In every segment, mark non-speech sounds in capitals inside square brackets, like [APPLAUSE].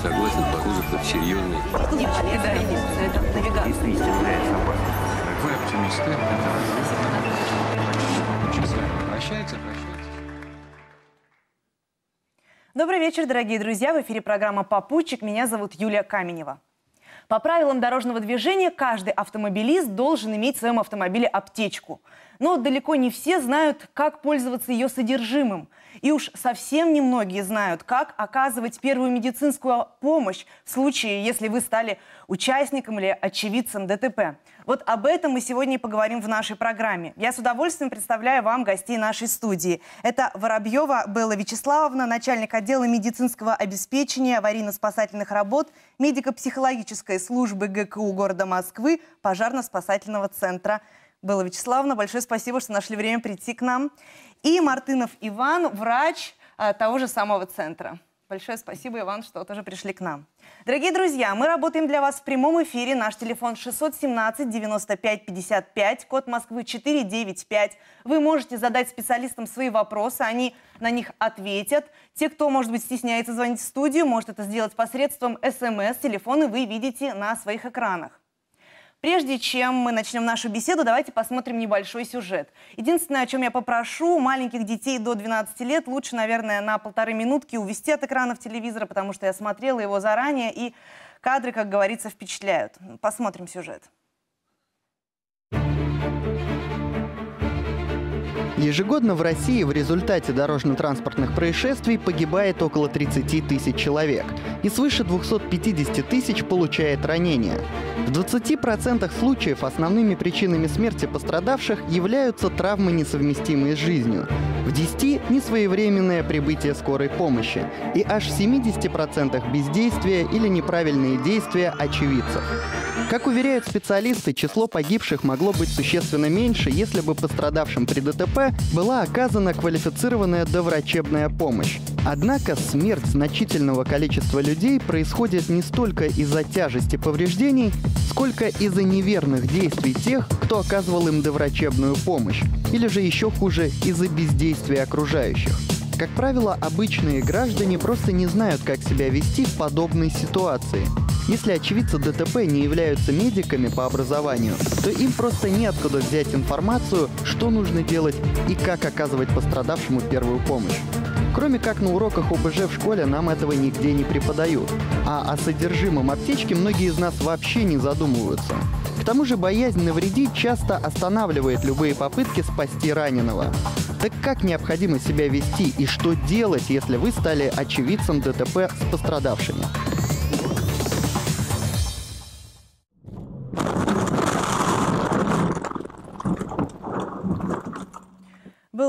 согласен, похоже, хоть серьезный. Это навигация. Вы оптимисты, это Прощайте, Добрый вечер, дорогие друзья. В эфире программа «Попутчик». Меня зовут Юлия Каменева. По правилам дорожного движения каждый автомобилист должен иметь в своем автомобиле аптечку. Но далеко не все знают, как пользоваться ее содержимым. И уж совсем немногие знают, как оказывать первую медицинскую помощь в случае, если вы стали участником или очевидцем ДТП. Вот об этом мы сегодня и поговорим в нашей программе. Я с удовольствием представляю вам гостей нашей студии. Это Воробьева Белла Вячеславовна, начальник отдела медицинского обеспечения аварийно-спасательных работ медико-психологической службы ГКУ города Москвы, пожарно-спасательного центра. Белла Вячеславовна, большое спасибо, что нашли время прийти к нам. И Мартынов Иван, врач а, того же самого центра. Большое спасибо, Иван, что тоже пришли к нам. Дорогие друзья, мы работаем для вас в прямом эфире. Наш телефон 617 95 55, код Москвы 495. Вы можете задать специалистам свои вопросы, они на них ответят. Те, кто, может быть, стесняется звонить в студию, может это сделать посредством СМС. Телефоны вы видите на своих экранах. Прежде чем мы начнем нашу беседу, давайте посмотрим небольшой сюжет. Единственное, о чем я попрошу, маленьких детей до 12 лет лучше, наверное, на полторы минутки увести от экранов телевизора, потому что я смотрела его заранее, и кадры, как говорится, впечатляют. Посмотрим сюжет. Ежегодно в России в результате дорожно-транспортных происшествий погибает около 30 тысяч человек и свыше 250 тысяч получает ранения. В 20% случаев основными причинами смерти пострадавших являются травмы, несовместимые с жизнью. В 10 – несвоевременное прибытие скорой помощи. И аж в 70% бездействие или неправильные действия очевидцев. Как уверяют специалисты, число погибших могло быть существенно меньше, если бы пострадавшим при ДТП была оказана квалифицированная доврачебная помощь. Однако смерть значительного количества людей происходит не столько из-за тяжести повреждений, сколько из-за неверных действий тех, кто оказывал им доврачебную помощь, или же еще хуже, из-за бездействия окружающих. Как правило, обычные граждане просто не знают, как себя вести в подобной ситуации – если очевидцы ДТП не являются медиками по образованию, то им просто неоткуда взять информацию, что нужно делать и как оказывать пострадавшему первую помощь. Кроме как на уроках ОБЖ в школе нам этого нигде не преподают, а о содержимом аптечки многие из нас вообще не задумываются. К тому же боязнь навредить часто останавливает любые попытки спасти раненого. Так как необходимо себя вести и что делать, если вы стали очевидцем ДТП с пострадавшими?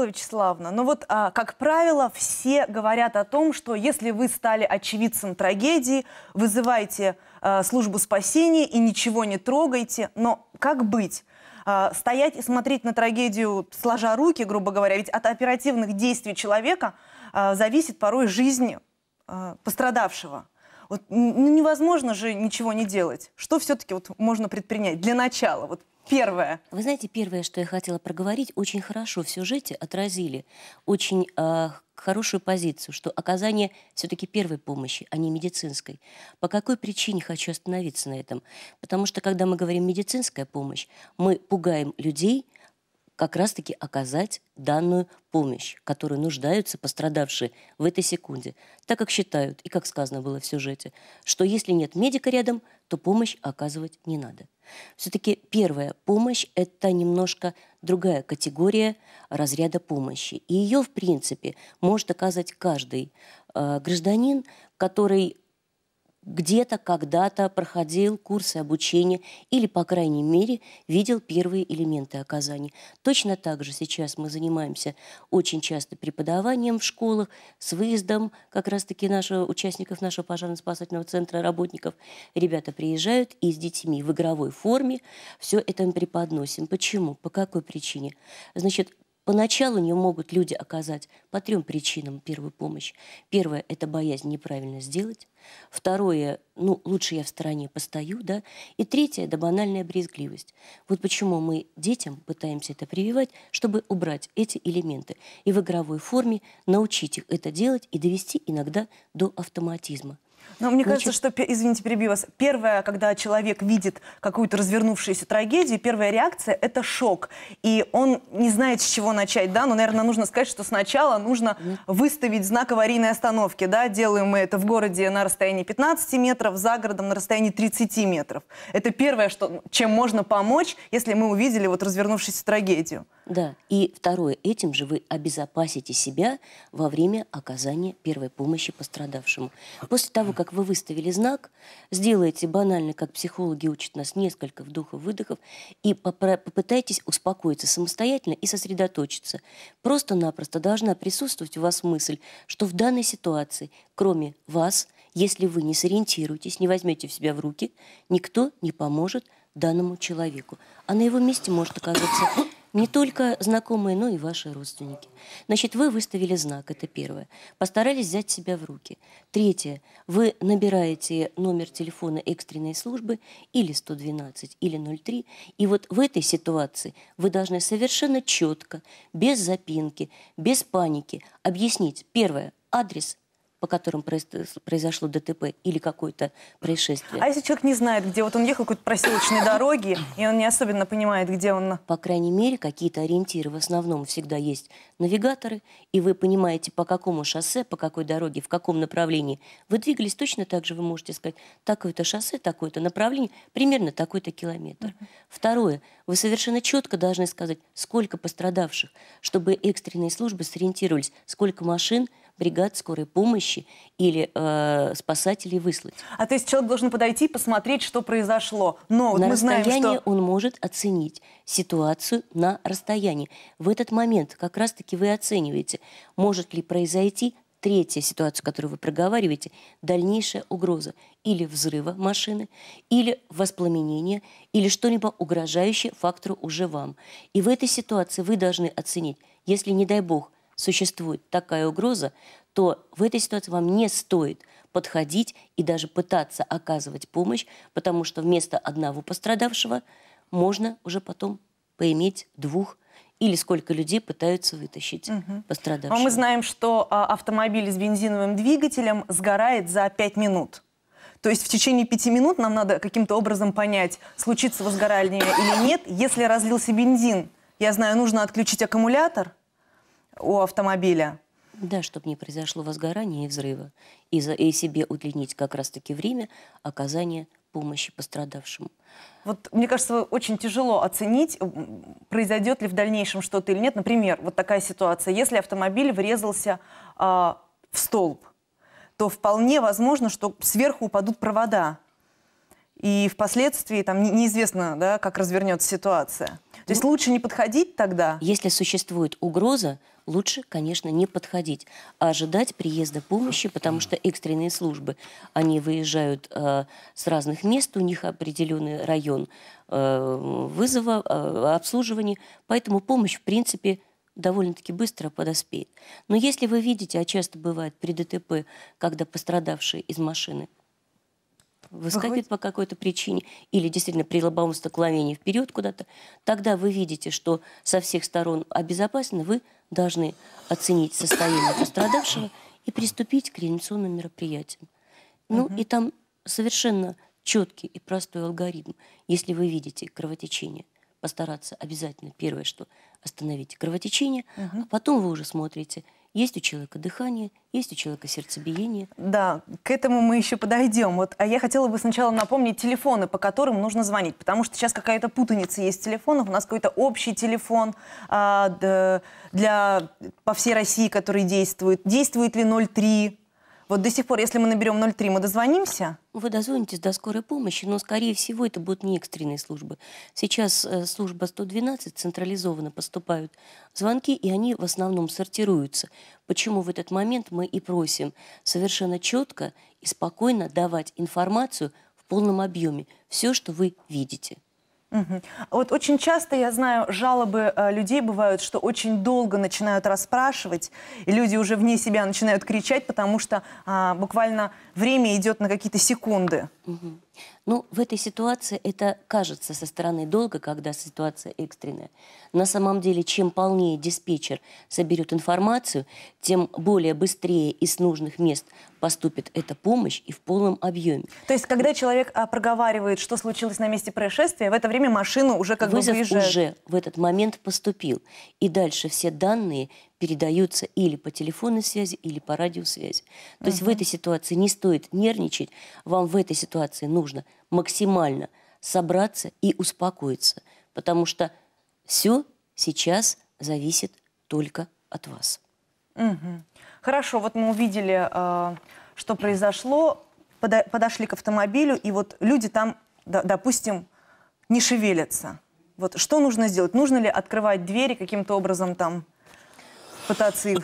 Вячеславовна, ну вот, а, как правило, все говорят о том, что если вы стали очевидцем трагедии, вызывайте а, службу спасения и ничего не трогайте. но как быть? А, стоять и смотреть на трагедию, сложа руки, грубо говоря, ведь от оперативных действий человека а, зависит порой жизнь а, пострадавшего. Вот ну, невозможно же ничего не делать. Что все-таки вот можно предпринять для начала? Вот первое? Вы знаете, первое, что я хотела проговорить, очень хорошо в сюжете отразили очень э, хорошую позицию, что оказание все-таки первой помощи, а не медицинской. По какой причине хочу остановиться на этом? Потому что, когда мы говорим медицинская помощь, мы пугаем людей, как раз-таки оказать данную помощь, которой нуждаются пострадавшие в этой секунде, так как считают, и как сказано было в сюжете, что если нет медика рядом, то помощь оказывать не надо. Все-таки первая помощь – это немножко другая категория разряда помощи. И ее, в принципе, может оказать каждый э, гражданин, который где-то когда-то проходил курсы обучения или, по крайней мере, видел первые элементы оказания. Точно так же сейчас мы занимаемся очень часто преподаванием в школах, с выездом как раз-таки наших участников нашего пожарно-спасательного центра, работников. Ребята приезжают и с детьми в игровой форме все это им преподносим. Почему? По какой причине? Значит, Поначалу не могут люди оказать по трем причинам первую помощь. Первое – это боязнь неправильно сделать. Второе – ну, лучше я в стороне постою, да. И третье – это банальная брезгливость. Вот почему мы детям пытаемся это прививать, чтобы убрать эти элементы. И в игровой форме научить их это делать и довести иногда до автоматизма. Но мне Значит... кажется, что, извините, перебью вас, первое, когда человек видит какую-то развернувшуюся трагедию, первая реакция – это шок. И он не знает, с чего начать, да, но, наверное, нужно сказать, что сначала нужно выставить знак аварийной остановки, да, делаем мы это в городе на расстоянии 15 метров, за городом на расстоянии 30 метров. Это первое, что, чем можно помочь, если мы увидели вот развернувшуюся трагедию. Да, и второе, этим же вы обезопасите себя во время оказания первой помощи пострадавшему. После того, того, как вы выставили знак, сделайте банально, как психологи учат нас, несколько вдохов-выдохов, и попытайтесь успокоиться самостоятельно и сосредоточиться. Просто-напросто должна присутствовать у вас мысль, что в данной ситуации, кроме вас, если вы не сориентируетесь, не возьмете в себя в руки, никто не поможет данному человеку. А на его месте может оказаться не только знакомые, но и ваши родственники. Значит, вы выставили знак, это первое. Постарались взять себя в руки. Третье, вы набираете номер телефона экстренной службы или 112, или 03. И вот в этой ситуации вы должны совершенно четко, без запинки, без паники объяснить, первое, адрес по которым э, произошло ДТП или какое-то происшествие. А если человек не знает, где вот он ехал какой-то проселочной дороги, и он не особенно понимает, где он? По крайней мере, какие-то ориентиры. В основном всегда есть навигаторы, и вы понимаете, по какому шоссе, по какой дороге, в каком направлении вы двигались. Точно так же вы можете сказать, такое-то шоссе, такое-то направление, примерно такой-то километр. Второе. Вы совершенно четко должны сказать, сколько пострадавших, чтобы экстренные службы сориентировались, сколько машин, бригад скорой помощи или э, спасателей выслать. А то есть человек должен подойти и посмотреть, что произошло. Но на мы знаем, что... он может оценить ситуацию на расстоянии. В этот момент как раз-таки вы оцениваете, может ли произойти третья ситуация, которую вы проговариваете, дальнейшая угроза или взрыва машины, или воспламенения, или что-либо угрожающее фактору уже вам. И в этой ситуации вы должны оценить, если, не дай бог, существует такая угроза, то в этой ситуации вам не стоит подходить и даже пытаться оказывать помощь, потому что вместо одного пострадавшего можно уже потом поиметь двух или сколько людей пытаются вытащить угу. пострадавшего. А мы знаем, что а, автомобиль с бензиновым двигателем сгорает за пять минут. То есть в течение пяти минут нам надо каким-то образом понять, случится возгорание или нет. Если разлился бензин, я знаю, нужно отключить аккумулятор, у автомобиля. Да, чтобы не произошло возгорания и взрыва, и, за, и себе удлинить как раз-таки время оказания помощи пострадавшему. Вот, мне кажется, очень тяжело оценить, произойдет ли в дальнейшем что-то или нет. Например, вот такая ситуация. Если автомобиль врезался э, в столб, то вполне возможно, что сверху упадут провода. И впоследствии там неизвестно, да, как развернется ситуация. То есть ну, лучше не подходить тогда? Если существует угроза, лучше, конечно, не подходить, а ожидать приезда помощи, потому что экстренные службы, они выезжают э, с разных мест, у них определенный район э, вызова, э, обслуживания, поэтому помощь, в принципе, довольно-таки быстро подоспеет. Но если вы видите, а часто бывает при ДТП, когда пострадавшие из машины выскакивает по какой-то причине, или действительно при лобовом столкновении вперед куда-то, тогда вы видите, что со всех сторон обезопасено, вы должны оценить состояние пострадавшего и приступить к реанимационным мероприятиям. Ну угу. и там совершенно четкий и простой алгоритм. Если вы видите кровотечение, постараться обязательно первое, что остановить кровотечение, угу. а потом вы уже смотрите – есть у человека дыхание, есть у человека сердцебиение. Да, к этому мы еще подойдем. Вот, а я хотела бы сначала напомнить телефоны, по которым нужно звонить, потому что сейчас какая-то путаница есть в телефонах. У нас какой-то общий телефон а, для, по всей России, который действует. Действует ли 03? Вот до сих пор, если мы наберем 03, мы дозвонимся? Вы дозвонитесь до скорой помощи, но, скорее всего, это будут не экстренные службы. Сейчас э, служба 112 централизованно поступают звонки, и они в основном сортируются. Почему в этот момент мы и просим совершенно четко и спокойно давать информацию в полном объеме, все, что вы видите. Угу. Вот очень часто, я знаю, жалобы э, людей бывают, что очень долго начинают расспрашивать, и люди уже вне себя начинают кричать, потому что э, буквально время идет на какие-то секунды. Угу. Ну, в этой ситуации это кажется со стороны долго, когда ситуация экстренная. На самом деле, чем полнее диспетчер соберет информацию, тем более быстрее и с нужных мест поступит эта помощь и в полном объеме. То есть, когда человек а, проговаривает, что случилось на месте происшествия, в это время машину уже как Вызов бы выезжает? уже в этот момент поступил. И дальше все данные передаются или по телефонной связи, или по радиосвязи. То uh-huh. есть в этой ситуации не стоит нервничать, вам в этой ситуации нужно максимально собраться и успокоиться, потому что все сейчас зависит только от вас. Угу. Хорошо, вот мы увидели, э, что произошло, Подо подошли к автомобилю, и вот люди там, да, допустим, не шевелятся. Вот что нужно сделать? Нужно ли открывать двери каким-то образом там? пытаться их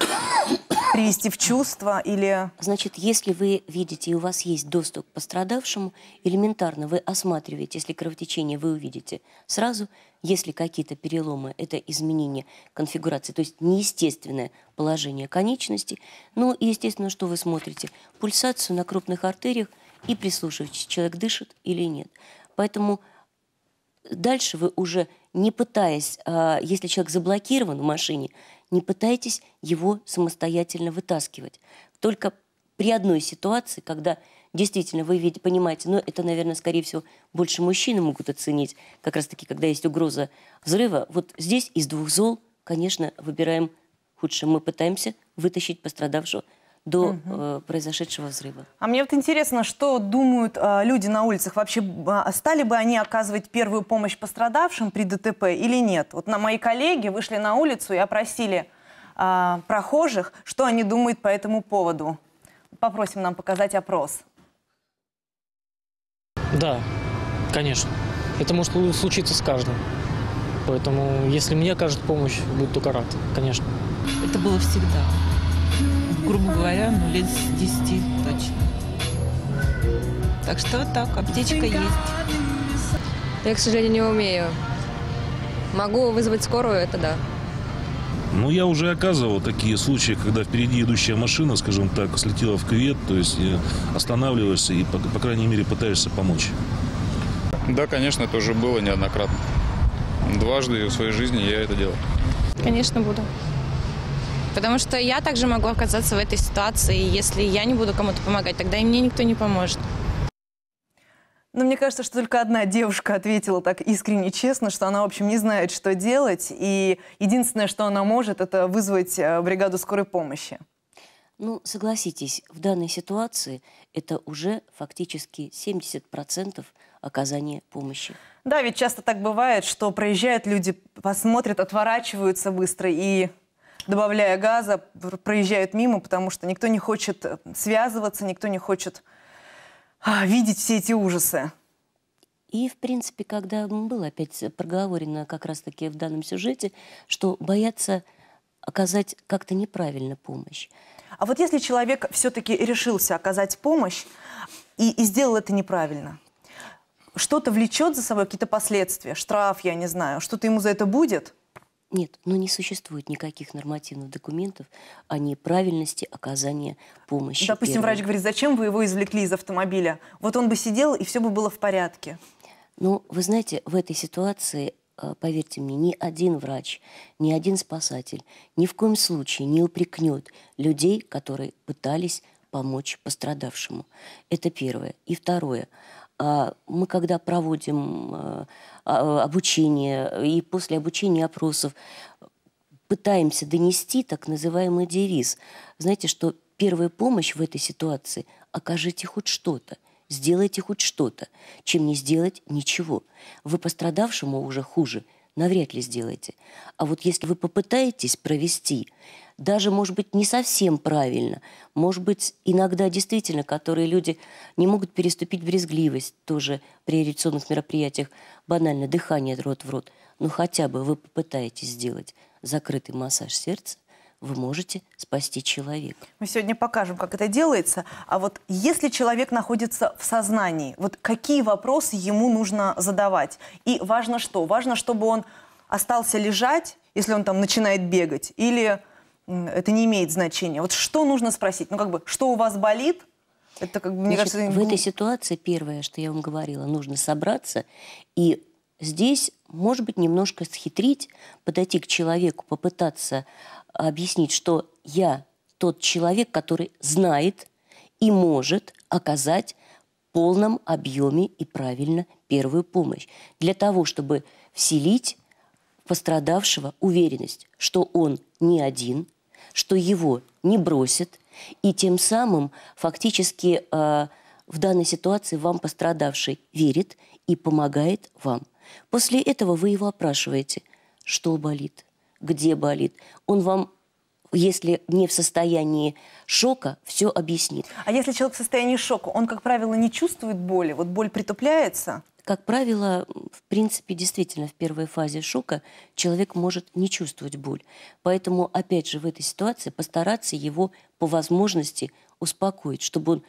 привести в чувство или... Значит, если вы видите и у вас есть доступ к пострадавшему, элементарно вы осматриваете, если кровотечение вы увидите сразу, если какие-то переломы, это изменение конфигурации, то есть неестественное положение конечности. Ну и, естественно, что вы смотрите? Пульсацию на крупных артериях и прислушиваетесь, человек дышит или нет. Поэтому дальше вы уже не пытаясь, а, если человек заблокирован в машине, не пытайтесь его самостоятельно вытаскивать. Только при одной ситуации, когда действительно вы видите, понимаете, но ну, это, наверное, скорее всего, больше мужчины могут оценить, как раз-таки, когда есть угроза взрыва. Вот здесь из двух зол, конечно, выбираем худшее. Мы пытаемся вытащить пострадавшего до угу. произошедшего взрыва. А мне вот интересно, что думают э, люди на улицах? Вообще, э, стали бы они оказывать первую помощь пострадавшим при ДТП или нет? Вот на мои коллеги вышли на улицу и опросили э, прохожих, что они думают по этому поводу. Попросим нам показать опрос. Да, конечно. Это может случиться с каждым. Поэтому, если мне окажут помощь, буду только рад, конечно. Это было всегда грубо говоря, ну, лет с 10 точно. Так что вот так, аптечка есть. Я, к сожалению, не умею. Могу вызвать скорую, это да. Ну, я уже оказывал такие случаи, когда впереди идущая машина, скажем так, слетела в кювет, то есть э, останавливаешься и, по, по крайней мере, пытаешься помочь. Да, конечно, это уже было неоднократно. Дважды в своей жизни я это делал. Конечно, буду. Потому что я также могу оказаться в этой ситуации, и если я не буду кому-то помогать, тогда и мне никто не поможет. Но ну, мне кажется, что только одна девушка ответила так искренне честно, что она, в общем, не знает, что делать. И единственное, что она может, это вызвать э, бригаду скорой помощи. Ну, согласитесь, в данной ситуации это уже фактически 70% оказания помощи. Да, ведь часто так бывает, что проезжают люди, посмотрят, отворачиваются быстро и добавляя газа, проезжают мимо, потому что никто не хочет э, связываться, никто не хочет а, видеть все эти ужасы. И, в принципе, когда было опять проговорено как раз-таки в данном сюжете, что боятся оказать как-то неправильно помощь. А вот если человек все-таки решился оказать помощь и, и сделал это неправильно, что-то влечет за собой какие-то последствия, штраф, я не знаю, что-то ему за это будет – нет, но ну не существует никаких нормативных документов о неправильности оказания помощи. Допустим, первым. врач говорит, зачем вы его извлекли из автомобиля? Вот он бы сидел, и все бы было в порядке. Ну, вы знаете, в этой ситуации, э, поверьте мне, ни один врач, ни один спасатель ни в коем случае не упрекнет людей, которые пытались помочь пострадавшему. Это первое. И второе. А, мы когда проводим э, а, обучение и после обучения опросов пытаемся донести так называемый девиз. Знаете, что первая помощь в этой ситуации – окажите хоть что-то, сделайте хоть что-то, чем не сделать ничего. Вы пострадавшему уже хуже – навряд ли сделаете. А вот если вы попытаетесь провести даже, может быть, не совсем правильно, может быть, иногда действительно, которые люди не могут переступить брезгливость тоже при реакционных мероприятиях, банально дыхание рот в рот, но ну, хотя бы вы попытаетесь сделать закрытый массаж сердца, вы можете спасти человека. Мы сегодня покажем, как это делается. А вот если человек находится в сознании, вот какие вопросы ему нужно задавать? И важно что? Важно, чтобы он остался лежать, если он там начинает бегать, или это не имеет значения. Вот что нужно спросить? Ну, как бы, что у вас болит? Это как бы, мне Значит, кажется... В этой ну, ситуации первое, что я вам говорила, нужно собраться и здесь, может быть, немножко схитрить, подойти к человеку, попытаться объяснить, что я тот человек, который знает и может оказать полном объеме и правильно первую помощь. Для того, чтобы вселить пострадавшего уверенность, что он не один, что его не бросит, и тем самым фактически э, в данной ситуации вам пострадавший верит и помогает вам. После этого вы его опрашиваете, что болит, где болит. Он вам если не в состоянии шока, все объяснит. А если человек в состоянии шока, он, как правило, не чувствует боли? Вот боль притупляется? Как правило, в принципе, действительно, в первой фазе шока человек может не чувствовать боль. Поэтому, опять же, в этой ситуации постараться его по возможности успокоить, чтобы он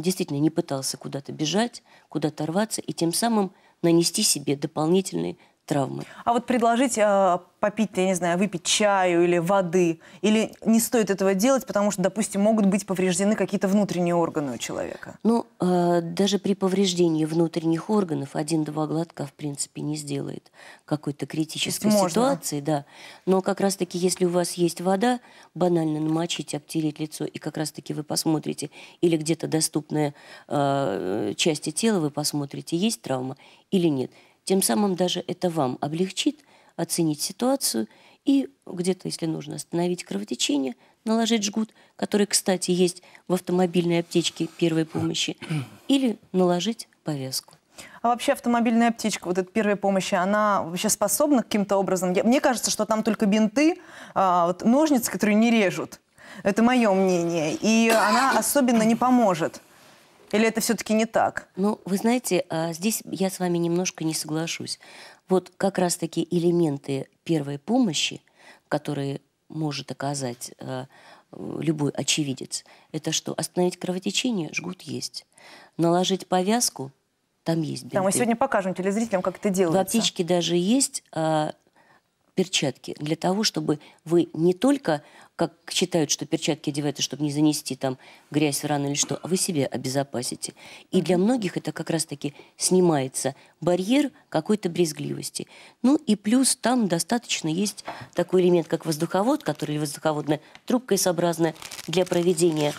действительно не пытался куда-то бежать, куда-то рваться и тем самым нанести себе дополнительный травмы. А вот предложить э, попить, я не знаю, выпить чаю или воды, или не стоит этого делать, потому что, допустим, могут быть повреждены какие-то внутренние органы у человека? Ну, э, даже при повреждении внутренних органов один-два глотка, в принципе, не сделает какой-то критической ситуации, да. Но как раз-таки, если у вас есть вода, банально намочить, обтереть лицо, и как раз-таки вы посмотрите, или где-то доступная э, части тела вы посмотрите, есть травма или нет. Тем самым даже это вам облегчит оценить ситуацию и где-то, если нужно, остановить кровотечение, наложить жгут, который, кстати, есть в автомобильной аптечке первой помощи, [CLEARS THROAT] или наложить повязку. А вообще автомобильная аптечка, вот эта первая помощь, она вообще способна каким-то образом? мне кажется, что там только бинты, а, вот, ножницы, которые не режут. Это мое мнение. И она [CLEARS THROAT] особенно не поможет. Или это все-таки не так? Ну, вы знаете, а, здесь я с вами немножко не соглашусь. Вот как раз-таки элементы первой помощи, которые может оказать а, любой очевидец, это что? Остановить кровотечение, жгут есть. Наложить повязку, там есть бинты. Да, мы сегодня покажем телезрителям, как это делается. В аптечке даже есть а, перчатки для того, чтобы вы не только как считают, что перчатки одеваются, чтобы не занести там грязь в рану или что, а вы себе обезопасите. И для многих это как раз-таки снимается барьер какой-то брезгливости. Ну и плюс там достаточно есть такой элемент, как воздуховод, который воздуховодная трубка сообразная для проведения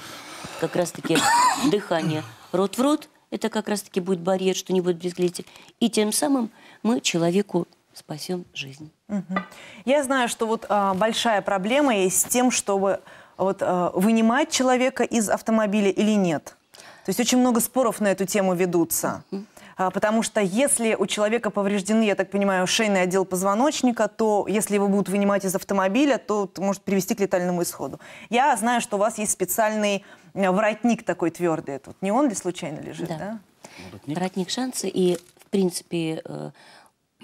как раз-таки [COUGHS] дыхания рот в рот. Это как раз-таки будет барьер, что не будет брезгливости. И тем самым мы человеку спасем жизнь. Я знаю, что вот а, большая проблема есть с тем, чтобы вот, а, вынимать человека из автомобиля или нет. То есть очень много споров на эту тему ведутся. А, потому что если у человека повреждены, я так понимаю, шейный отдел позвоночника, то если его будут вынимать из автомобиля, то может привести к летальному исходу. Я знаю, что у вас есть специальный а, воротник такой твердый. Тут не он ли случайно лежит, да? да? Воротник, воротник шанса и, в принципе, э,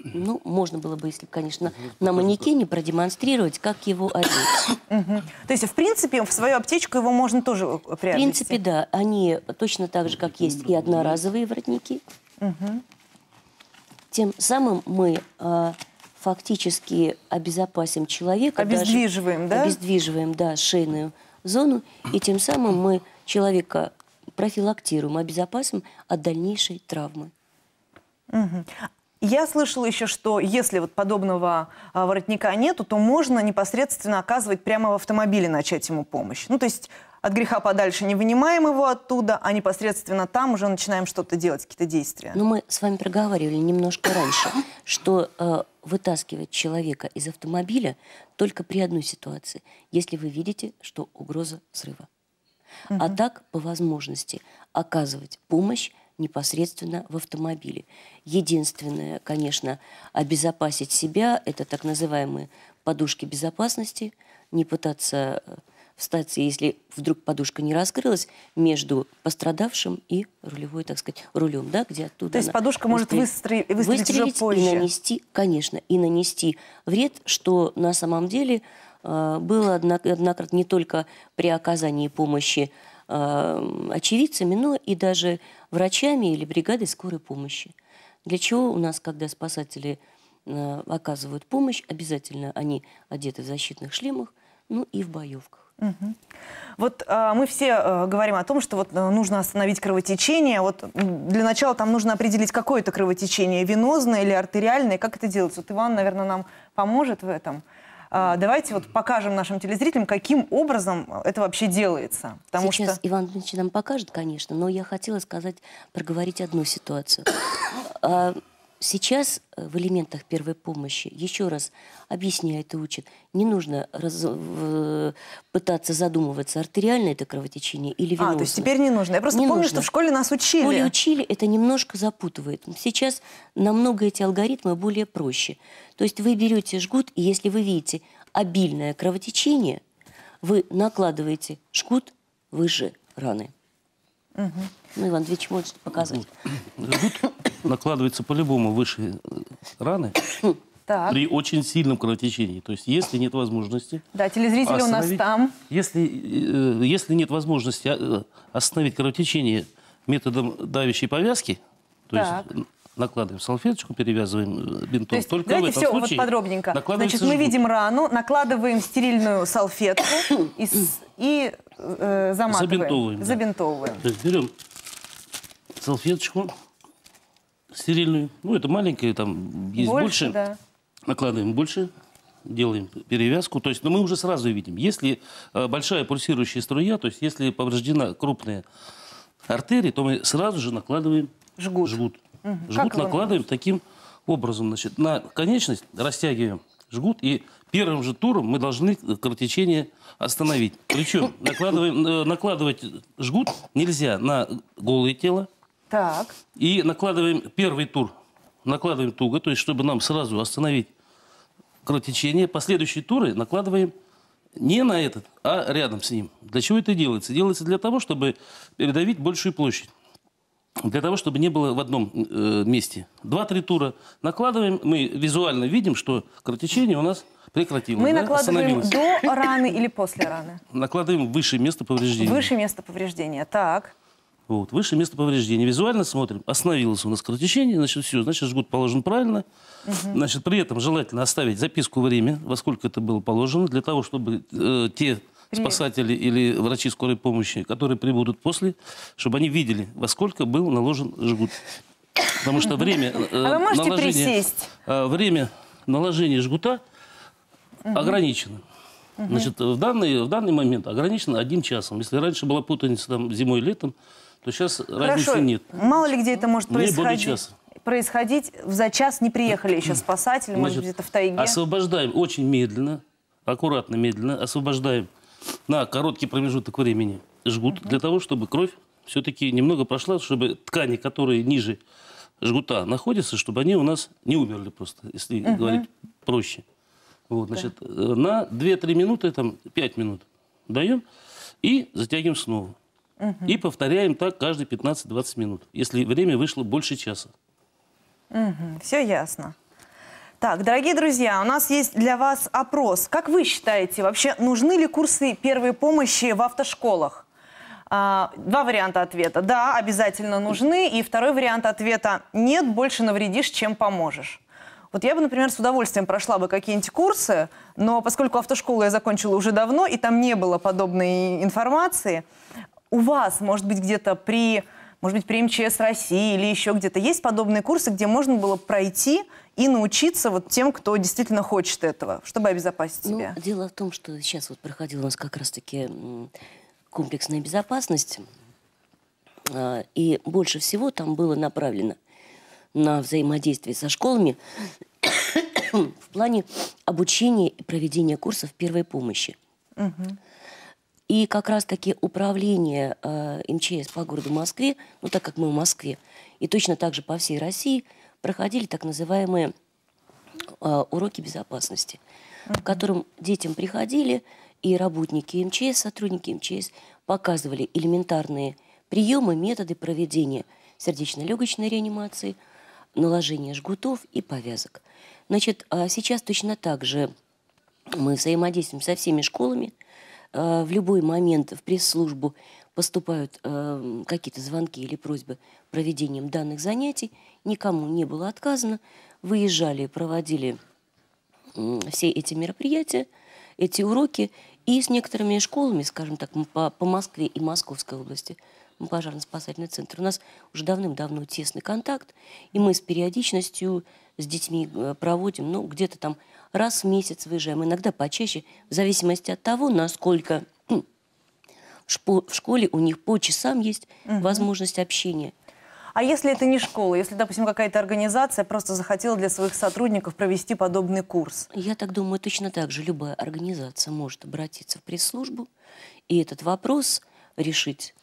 ну, можно было бы, если, конечно, ну, на манекене продемонстрировать, как его одеть. То есть, в принципе, в свою аптечку его можно тоже э, приобрести? В принципе, да. Они точно так же, как есть и одноразовые воротники. Тем самым мы а, фактически обезопасим человека. Обездвиживаем, даже, да? Обездвиживаем, да, шейную зону. И тем самым мы человека профилактируем, обезопасим от дальнейшей травмы. Угу. Я слышала еще, что если вот подобного а, воротника нету, то можно непосредственно оказывать прямо в автомобиле начать ему помощь. Ну, то есть от греха подальше не вынимаем его оттуда, а непосредственно там уже начинаем что-то делать, какие-то действия. Ну, мы с вами проговаривали немножко раньше, что э, вытаскивать человека из автомобиля только при одной ситуации, если вы видите, что угроза взрыва. Угу. А так, по возможности, оказывать помощь непосредственно в автомобиле. Единственное, конечно, обезопасить себя – это так называемые подушки безопасности, не пытаться э, встать, если вдруг подушка не раскрылась, между пострадавшим и рулевой, так сказать, рулем, да, где оттуда. То есть подушка может выстрелить, выстрелить, выстрелить уже позже. и нанести, конечно, и нанести вред, что на самом деле э, было однократно не только при оказании помощи э, очевидцами, но и даже врачами или бригадой скорой помощи. Для чего у нас, когда спасатели э, оказывают помощь, обязательно они одеты в защитных шлемах, ну и в боевках. Угу. Вот э, мы все э, говорим о том, что вот э, нужно остановить кровотечение. Вот для начала там нужно определить, какое это кровотечение, венозное или артериальное. Как это делается? Вот Иван, наверное, нам поможет в этом. А, давайте вот покажем нашим телезрителям, каким образом а, это вообще делается. Потому Сейчас что... Иван Дмитриевич нам покажет, конечно, но я хотела сказать, проговорить одну ситуацию. А, Сейчас э, в элементах первой помощи, еще раз объясняет и учит, не нужно раз, в, э, пытаться задумываться, артериальное это кровотечение или венозное. А, то есть теперь не нужно. Я просто не помню, нужно. что в школе нас учили. В школе учили, это немножко запутывает. Сейчас намного эти алгоритмы более проще. То есть вы берете жгут, и если вы видите обильное кровотечение, вы накладываете жгут выше раны. Угу. Ну, Иван Ильич, можете показать. Жгут накладывается по-любому выше э, раны. [COUGHS] Так. При очень сильном кровотечении. То есть, если нет возможности... Да, телезрители у нас там. Если, э, если нет возможности э, остановить кровотечение методом давящей повязки, то так. есть накладываем салфеточку, перевязываем бинтом. То есть, Только давайте в этом все случае вот подробненько. Значит, мы жгут. видим рану, накладываем стерильную салфетку и, [COUGHS] и э, заматываем. Забинтовываем. Да. Забинтовываем. То есть берем салфеточку, стерильную. Ну, это маленькая, там есть больше. больше. Да. Накладываем больше, делаем перевязку. То есть, ну, мы уже сразу видим, если э, большая пульсирующая струя, то есть если повреждена крупная артерия, то мы сразу же накладываем жгут. Жгут, угу. жгут как накладываем таким образом. Значит, на конечность растягиваем жгут и первым же туром мы должны кровотечение остановить. Причем накладываем, э, накладывать жгут нельзя на голое тело, так. И накладываем первый тур, накладываем туго, то есть чтобы нам сразу остановить кровотечение. Последующие туры накладываем не на этот, а рядом с ним. Для чего это делается? Делается для того, чтобы передавить большую площадь. Для того, чтобы не было в одном э, месте. Два-три тура накладываем, мы визуально видим, что кровотечение у нас прекратилось. Мы да? накладываем до раны или после раны? Накладываем выше место повреждения. Выше место повреждения, так. Вот. Выше место повреждения. Визуально смотрим, остановилось у нас кровотечение, значит, все, значит, жгут положен правильно. Угу. Значит, при этом желательно оставить записку время, во сколько это было положено, для того, чтобы э, те спасатели или врачи скорой помощи, которые прибудут после, чтобы они видели, во сколько был наложен жгут. Потому что время... Э, а вы можете наложения, присесть? Э, время наложения жгута угу. ограничено. Угу. Значит, в данный, в данный момент ограничено одним часом. Если раньше была путаница там, зимой и летом, то сейчас Хорошо. разницы нет. Мало ли где это может происходить. Не часа. происходить. За час не приехали еще спасатели, Значит, может где-то в тайге. Освобождаем очень медленно, аккуратно, медленно. Освобождаем на короткий промежуток времени жгут угу. для того, чтобы кровь все-таки немного прошла, чтобы ткани, которые ниже жгута находятся, чтобы они у нас не умерли просто, если угу. говорить проще. Вот, значит, да. Э, на 2-3 минуты, там 5 минут даем и затягиваем снова. И повторяем так каждые 15-20 минут, если время вышло больше часа. Угу. Все ясно. Так, дорогие друзья, у нас есть для вас опрос. Как вы считаете, вообще нужны ли курсы первой помощи в автошколах? А, два варианта ответа. Да, обязательно нужны. И второй вариант ответа. Нет, больше навредишь, чем поможешь. Вот я бы, например, с удовольствием прошла бы какие-нибудь курсы, но поскольку автошколу я закончила уже давно, и там не было подобной информации, у вас, может быть, где-то при, может быть, при МЧС России или еще где-то есть подобные курсы, где можно было пройти и научиться вот тем, кто действительно хочет этого, чтобы обезопасить ну, себя? Дело в том, что сейчас вот проходила у нас как раз-таки комплексная безопасность, а, и больше всего там было направлено на взаимодействие со школами [COUGHS] в плане обучения и проведения курсов первой помощи. Угу. И как раз-таки управление э, МЧС по городу Москве, ну так как мы в Москве, и точно так же по всей России проходили так называемые э, уроки безопасности, в котором детям приходили и работники МЧС, сотрудники МЧС показывали элементарные приемы, методы проведения сердечно-легочной реанимации, наложения жгутов и повязок. Значит, а сейчас точно так же мы взаимодействуем со всеми школами, Э, в любой момент в пресс-службу поступают э, какие-то звонки или просьбы проведением данных занятий, никому не было отказано, выезжали, проводили э, все эти мероприятия, эти уроки, и с некоторыми школами, скажем так, по, по Москве и Московской области пожарно-спасательный центр. У нас уже давным-давно тесный контакт, и мы с периодичностью с детьми э, проводим, ну, где-то там раз в месяц выезжаем, иногда почаще, в зависимости от того, насколько в школе у них по часам есть угу. возможность общения. А если это не школа, если, допустим, какая-то организация просто захотела для своих сотрудников провести подобный курс? Я так думаю, точно так же любая организация может обратиться в пресс-службу и этот вопрос решить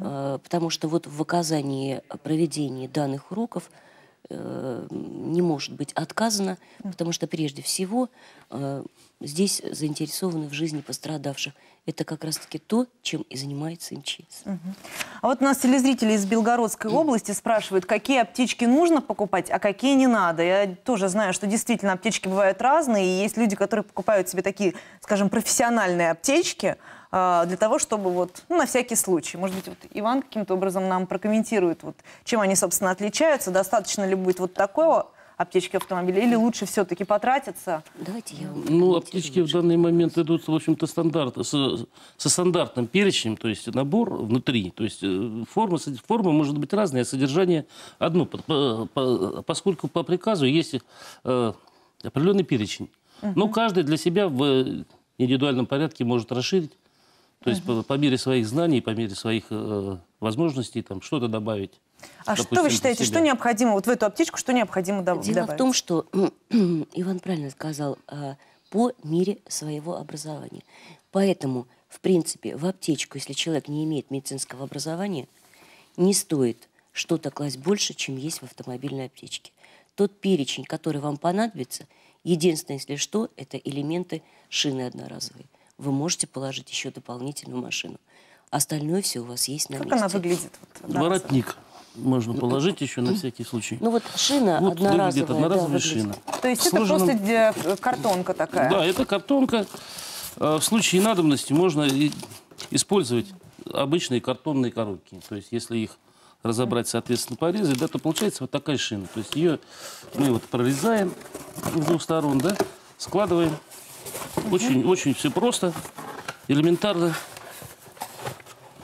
а, потому что вот в оказании проведения данных уроков э, не может быть отказано, потому что прежде всего а, здесь заинтересованы в жизни пострадавших. Это как раз-таки то, чем и занимается МЧС. А вот у нас телезрители из Белгородской области спрашивают, какие аптечки нужно покупать, а какие не надо. Я тоже знаю, что действительно аптечки бывают разные, и есть люди, которые покупают себе такие, скажем, профессиональные аптечки, а, для того, чтобы вот, ну, на всякий случай. Может быть, вот Иван каким-то образом нам прокомментирует, вот, чем они, собственно, отличаются, достаточно ли будет вот такого аптечки автомобиля, или лучше все-таки потратиться? Давайте я вам Ну, аптечки в данный момент идут, в общем-то, стандарт, со, со стандартным перечнем, то есть набор внутри, то есть э, форма, форма может быть разная, а содержание одно, по, по, поскольку по приказу есть э, определенный перечень. Угу. Но каждый для себя в индивидуальном порядке может расширить то есть угу. по, по мере своих знаний, по мере своих э, возможностей там что-то добавить. А допустим, что вы считаете, что необходимо вот в эту аптечку, что необходимо доб Дело добавить? Дело в том, что [CLEARS THROAT] Иван правильно сказал, э, по мере своего образования. Поэтому, в принципе, в аптечку, если человек не имеет медицинского образования, не стоит что-то класть больше, чем есть в автомобильной аптечке. Тот перечень, который вам понадобится, единственное, если что, это элементы шины одноразовые вы можете положить еще дополнительную машину. Остальное все у вас есть на как месте. Как она выглядит? Воротник можно ну, положить ну, еще на всякий случай. Ну вот шина вот одноразовая. Выглядит одноразовая да, шина. То есть Сложенным... это просто э, картонка такая? Да, это картонка. А, в случае надобности можно использовать обычные картонные коробки. То есть если их разобрать, соответственно, порезать, да, то получается вот такая шина. То есть ее мы вот прорезаем с двух сторон, да, складываем очень, очень все просто, элементарно.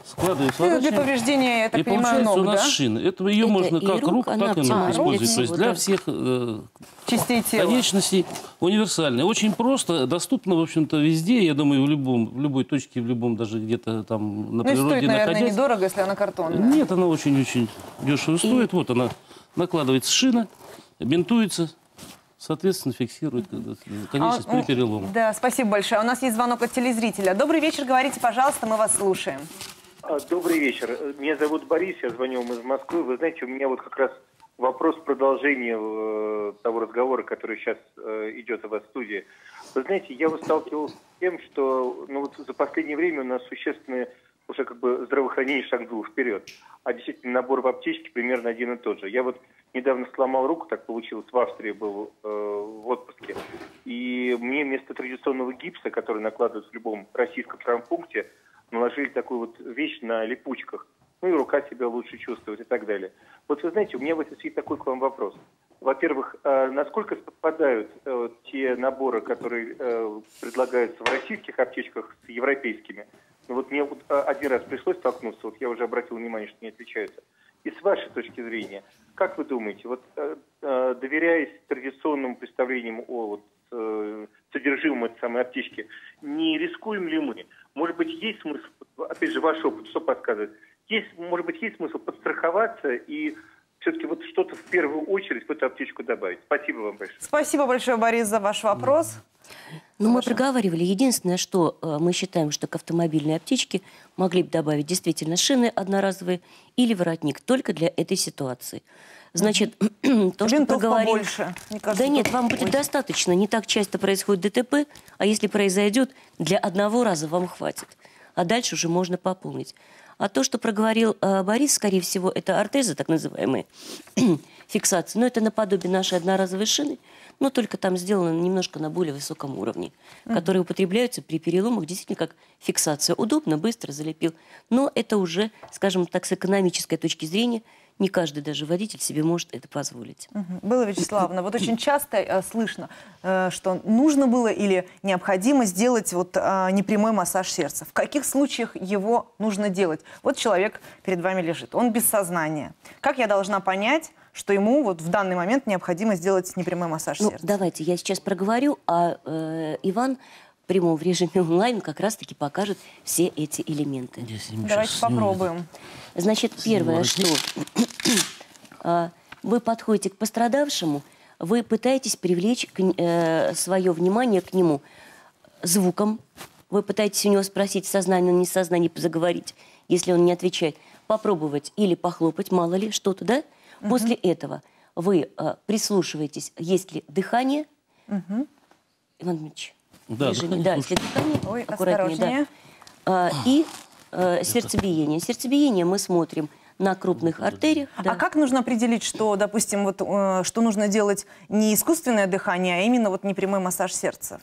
Складываем ну, Для повреждения, я так и понимаю, ног, у нас да? шина. Это ее это можно как рук, рук так и ног использовать. То есть для всех э, частей тела. конечностей универсальная. Очень просто, доступно, в общем-то, везде. Я думаю, в, любом, в любой точке, в любом даже где-то там на природе ну, природе стоит, наверное, находясь. недорого, если она картонная. Нет, она очень-очень дешево и... стоит. Вот она накладывается шина, бинтуется, соответственно, фиксирует ну, а, конечно, а, ну, при переломе. Да, спасибо большое. У нас есть звонок от телезрителя. Добрый вечер, говорите, пожалуйста, мы вас слушаем. А, добрый вечер. Меня зовут Борис, я звоню вам из Москвы. Вы знаете, у меня вот как раз вопрос продолжения э, того разговора, который сейчас э, идет у вас в студии. Вы знаете, я вот сталкивался с тем, что ну, вот за последнее время у нас существенно уже как бы здравоохранение шагнуло вперед, а действительно набор в аптечке примерно один и тот же. Я вот недавно сломал руку, так получилось, в Австрии был э, в отпуске. И мне вместо традиционного гипса, который накладывают в любом российском травмпункте, наложили такую вот вещь на липучках. Ну и рука себя лучше чувствует и так далее. Вот вы знаете, у меня в этой связи такой к вам вопрос. Во-первых, э, насколько совпадают э, те наборы, которые э, предлагаются в российских аптечках с европейскими? Ну вот мне вот а, один раз пришлось столкнуться, вот я уже обратил внимание, что не отличаются. И с вашей точки зрения – как вы думаете, вот э, э, доверяясь традиционным представлениям о вот, э, содержимом этой самой аптечки, не рискуем ли мы? Может быть, есть смысл, опять же, ваш опыт, что подсказывает? Есть, может быть, есть смысл подстраховаться и все-таки вот что-то в первую очередь в эту аптечку добавить. Спасибо вам большое. Спасибо большое, Борис, за ваш вопрос. Ну, мы проговаривали. Единственное, что э, мы считаем, что к автомобильной аптечке могли бы добавить действительно шины одноразовые или воротник только для этой ситуации. Значит, [CLEARS THROAT] то, что проговорили... больше. Кажется, да нет, вам будет больше. достаточно. Не так часто происходит ДТП, а если произойдет, для одного раза вам хватит а дальше уже можно пополнить. А то, что проговорил э, Борис, скорее всего, это ортезы, так называемые, [CLEARS THROAT] фиксации. Но это наподобие нашей одноразовой шины, но только там сделано немножко на более высоком уровне, mm-hmm. которые употребляются при переломах действительно как фиксация. Удобно, быстро залепил. Но это уже, скажем так, с экономической точки зрения не каждый даже водитель себе может это позволить. Угу. Было, Вячеславовна, вот очень [CLEARS THROAT] часто э, слышно, э, что нужно было или необходимо сделать вот э, непрямой массаж сердца. В каких случаях его нужно делать? Вот человек перед вами лежит, он без сознания. Как я должна понять, что ему вот в данный момент необходимо сделать непрямой массаж ну, сердца? Давайте я сейчас проговорю, а э, Иван прямом в режиме [LAUGHS] онлайн как раз-таки покажет все эти элементы. Давайте попробуем. Значит, первое, что [CLEARS THROAT] а, вы подходите к пострадавшему, вы пытаетесь привлечь к, э, свое внимание к нему звуком, вы пытаетесь у него спросить, сознание, не сознание, заговорить, если он не отвечает, попробовать или похлопать, мало ли, что-то, да? Угу. После этого вы э, прислушиваетесь, есть ли дыхание. Угу. Иван Дмитриевич, да, дыхание, да, если дыхание, Ой, аккуратнее, да. А, и э, сердцебиение. Сердцебиение мы смотрим на крупных артериях. А да. А как нужно определить, что, допустим, вот, э, что нужно делать не искусственное дыхание, а именно вот непрямой массаж сердца?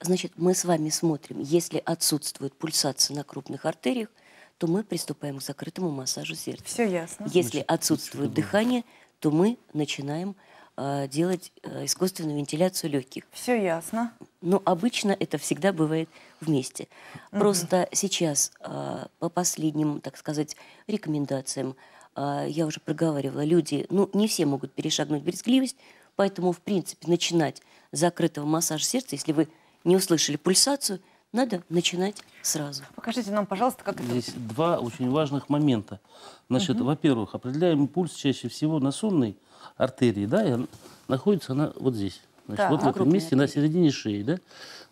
Значит, мы с вами смотрим, если отсутствует пульсация на крупных артериях, то мы приступаем к закрытому массажу сердца. Все ясно. Если Значит, отсутствует дыхание, то мы начинаем Э, делать э, искусственную вентиляцию легких. Все ясно. Но ну, обычно это всегда бывает вместе. Угу. Просто сейчас э, по последним, так сказать, рекомендациям, я уже проговаривала, люди, ну, не все могут перешагнуть брезгливость, поэтому, в принципе, начинать с закрытого массажа сердца, если вы не услышали пульсацию, надо начинать сразу. Покажите нам, пожалуйста, как это... Здесь два очень важных момента. Значит, угу. во-первых, определяем пульс чаще всего на сонный, артерии, да, и находится она вот здесь. Значит, да, вот в этом месте, на середине шеи, да.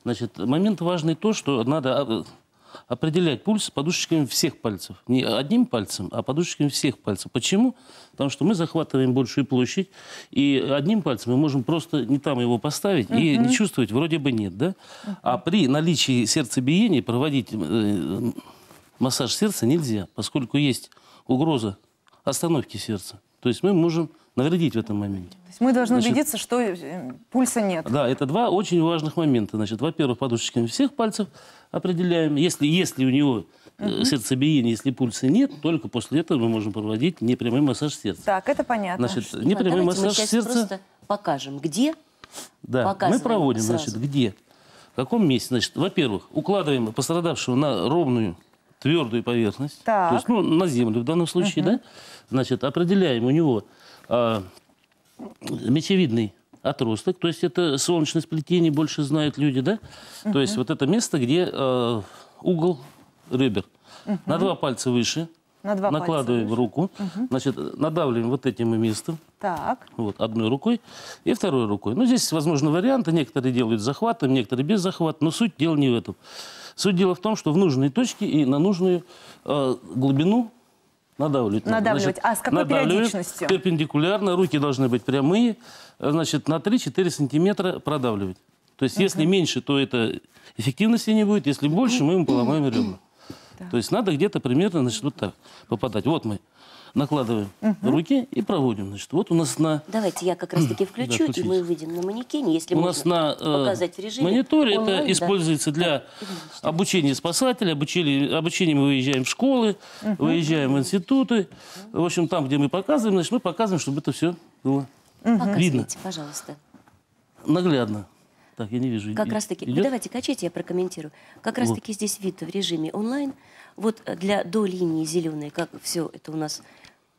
Значит, момент важный то, что надо а, определять пульс подушечками всех пальцев. Не одним пальцем, а подушечками всех пальцев. Почему? Потому что мы захватываем большую площадь, и одним пальцем мы можем просто не там его поставить uh -huh. и не чувствовать, вроде бы нет, да? Uh -huh. А при наличии сердцебиения проводить э, массаж сердца нельзя, поскольку есть угроза остановки сердца. То есть мы можем наградить в этом моменте. То есть мы должны значит, убедиться, что э, пульса нет. Да, это два очень важных момента. Значит, во-первых, подушечками всех пальцев определяем. Если, если у него угу. сердцебиение, если пульса нет, только после этого мы можем проводить непрямой массаж сердца. Так, это понятно. Значит, непрямой Давайте массаж мы сердца. Просто покажем, где. Да, мы проводим, сразу. значит, где. В каком месте? Значит, во-первых, укладываем пострадавшего на ровную твердую поверхность, так. то есть ну, на землю в данном случае, угу. да? Значит, определяем у него а, мечевидный отросток, то есть это солнечное сплетение, больше знают люди, да? То есть вот это место, где а, угол ребер. На два пальца выше. На два накладываем пальца руку, угу. значит, надавливаем вот этим местом. Так. Вот, одной рукой и второй рукой. Ну, здесь, возможно, варианты. Некоторые делают захватом, а некоторые без захвата, но суть дела не в этом. Суть дела в том, что в нужные точки и на нужную э, глубину Надавливать. Надавливать. Значит, а с какой периодичностью? Перпендикулярно, руки должны быть прямые, значит, на 3-4 сантиметра продавливать. То есть, угу. если меньше, то это эффективности не будет, если больше, мы ему поломаем ребра. Да. То есть надо где-то примерно, значит, вот так попадать. Вот мы накладываем угу. руки и проводим. Значит, вот у нас на... Давайте я как раз таки [CLEARS THROAT] включу, да, и мы выйдем на манекене, если у нас на э, показать в режиме мониторе. Онлайн, это да. используется для да. обучения спасателей, обучения, обучения мы выезжаем в школы, угу. выезжаем в институты. Угу. В общем, там, где мы показываем, значит, мы показываем, чтобы это все было угу. видно. пожалуйста. Наглядно. Так, я не вижу. Как раз таки, идет? давайте качайте, я прокомментирую. Как раз вот. таки здесь вид в режиме онлайн. Вот э, для до линии зеленой, как все это у нас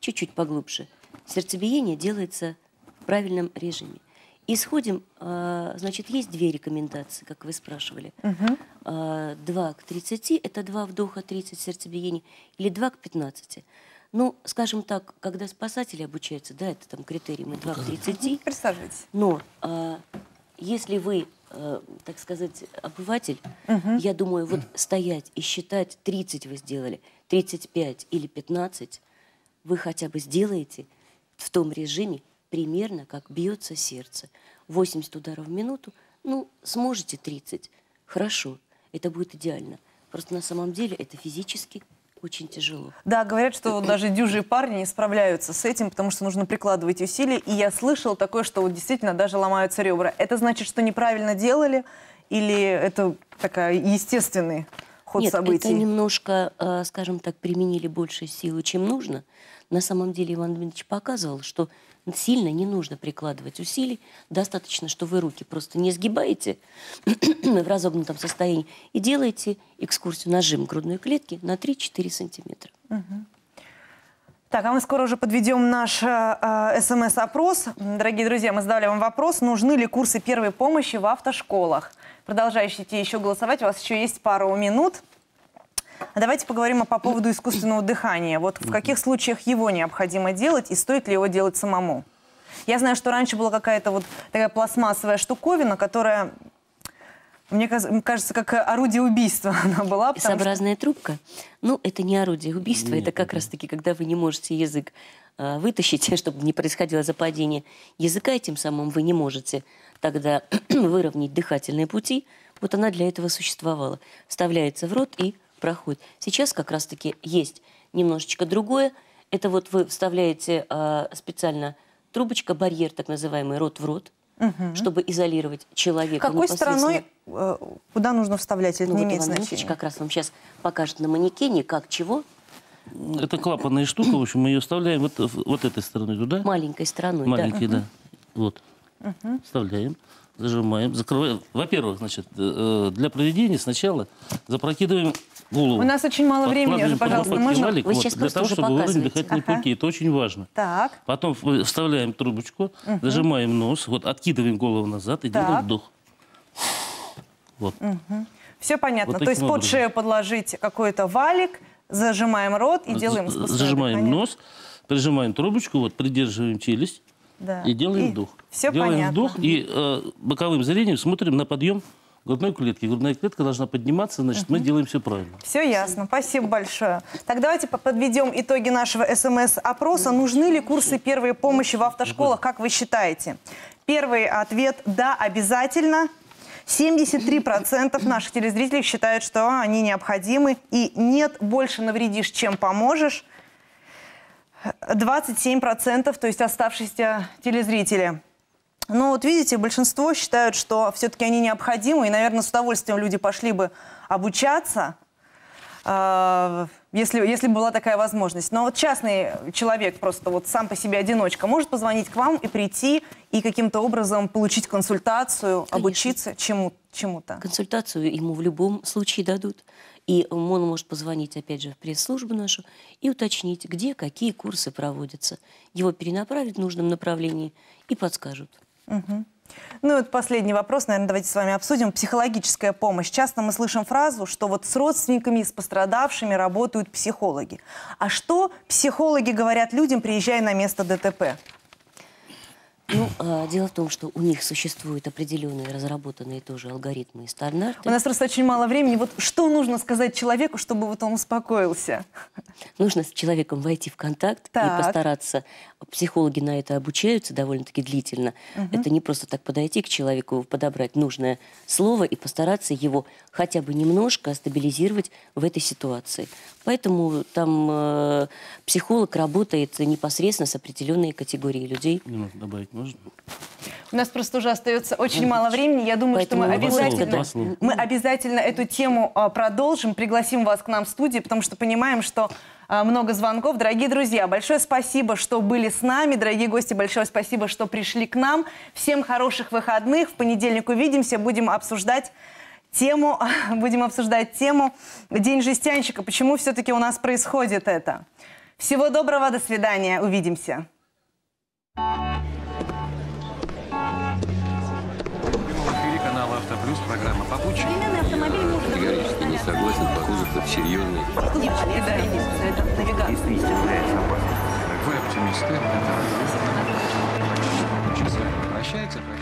чуть-чуть поглубже. Сердцебиение делается в правильном режиме. Исходим, а, значит, есть две рекомендации, как вы спрашивали. Угу. к 30 – это два вдоха, 30 сердцебиений, или два к 15. Ну, скажем так, когда спасатели обучаются, да, это там критерий, мы два к 30. Присаживайтесь. Но а, если вы, так сказать, обыватель, угу. я думаю, вот стоять и считать 30 вы сделали, 35 или 15 – вы хотя бы сделаете в том режиме примерно, как бьется сердце. 80 ударов в минуту, ну, сможете 30, хорошо, это будет идеально. Просто на самом деле это физически очень тяжело. Да, говорят, что даже дюжие парни не справляются с этим, потому что нужно прикладывать усилия. И я слышал такое, что вот действительно даже ломаются ребра. Это значит, что неправильно делали? Или это такая естественный ход Нет, событий? это немножко, э, скажем так, применили больше силы, чем нужно. На самом деле Иван Дмитриевич показывал, что сильно не нужно прикладывать усилий. Достаточно, что вы руки просто не сгибаете [CLEARS THROAT] в разогнутом состоянии и делаете экскурсию нажим грудной клетки на 3-4 сантиметра. Угу. Так, а мы скоро уже подведем наш э, э СМС-опрос. Дорогие друзья, мы задали вам вопрос, нужны ли курсы первой помощи в автошколах. Продолжающие еще голосовать, у вас еще есть пару минут. А давайте поговорим по поводу искусственного дыхания. Вот в каких случаях его необходимо делать и стоит ли его делать самому? Я знаю, что раньше была какая-то вот такая пластмассовая штуковина, которая мне кажется, как орудие убийства [LAUGHS] она была. И сообразная что... трубка. Ну, это не орудие убийства, Нет, это как раз-таки, когда вы не можете язык э, вытащить, [LAUGHS] чтобы не происходило западение языка, и тем самым вы не можете тогда [CLEARS THROAT] выровнять дыхательные пути. Вот она для этого существовала. Вставляется в рот и проходит. Сейчас как раз-таки есть немножечко другое. Это вот вы вставляете э, специально трубочка, барьер так называемый, рот в рот, угу. чтобы изолировать человека. Ну, Какой стороной, э, куда нужно вставлять, это ну, не вот имеет Иван значения. как раз вам сейчас покажет на манекене, как, чего. Это клапанная штука, в общем, мы ее вставляем вот, вот этой стороной туда. Маленькой стороной, Маленькой, да. да. Угу. Вот. Угу. Вставляем зажимаем, закрываем. Во-первых, значит, э, для проведения сначала запрокидываем голову. У нас очень мало времени уже, пожалуйста, можно? Валик, Вы сейчас для того, чтобы выровнять дыхательные ага. пути. Это очень важно. Так. Потом вставляем трубочку, угу. зажимаем нос, вот откидываем голову назад и так. делаем вдох. Вот. Угу. Все понятно. Вот То есть под шею подложить какой-то валик, зажимаем рот и делаем... Зажимаем дыхание. нос, прижимаем трубочку, вот придерживаем челюсть. Да. И делаем и вдох. Все делаем понятно. вдох и э, боковым зрением смотрим на подъем грудной клетки. Грудная клетка должна подниматься, значит, мы делаем все правильно. Все ясно. Спасибо большое. Так давайте подведем итоги нашего СМС-опроса. Нужны ли курсы первой помощи в автошколах, как вы считаете? Первый ответ – да, обязательно. 73% наших телезрителей считают, что они необходимы. И нет, больше навредишь, чем поможешь. 27%, то есть оставшиеся телезрители. Но ну, вот видите, большинство считают, что все-таки они необходимы, и, наверное, с удовольствием люди пошли бы обучаться, а, если, если была такая возможность. Но вот частный человек, просто вот сам по себе одиночка, может позвонить к вам и прийти, и каким-то образом получить консультацию, Конечно. обучиться чему Чему -то. Консультацию ему в любом случае дадут. И МОН может позвонить, опять же, в пресс-службу нашу и уточнить, где какие курсы проводятся. Его перенаправят в нужном направлении и подскажут. Угу. Ну, вот последний вопрос, наверное, давайте с вами обсудим. Психологическая помощь. Часто мы слышим фразу, что вот с родственниками и с пострадавшими работают психологи. А что психологи говорят людям, приезжая на место ДТП? Ну, а, дело в том, что у них существуют определенные разработанные тоже алгоритмы и стандарты. У нас просто очень мало времени. Вот что нужно сказать человеку, чтобы вот он успокоился? Нужно с человеком войти в контакт так. и постараться. Психологи на это обучаются довольно-таки длительно. Угу. Это не просто так подойти к человеку, подобрать нужное слово и постараться его хотя бы немножко стабилизировать в этой ситуации. Поэтому там э, психолог работает непосредственно с определенной категорией людей. Немножко добавить можно? У нас просто уже остается очень мало времени. Я думаю, Поэтому что мы обязательно, мы обязательно эту тему а, продолжим, пригласим вас к нам в студию, потому что понимаем, что а, много звонков. Дорогие друзья, большое спасибо, что были с нами. Дорогие гости, большое спасибо, что пришли к нам. Всем хороших выходных. В понедельник увидимся, будем обсуждать тему, [LAUGHS] будем обсуждать тему День жестянщика. Почему все-таки у нас происходит это? Всего доброго, до свидания, увидимся. Автоплюс, программа «Попутчик». Современный автомобиль может... Категорически не согласен, Бакузов это серьезный. Вы оптимисты. Прощается.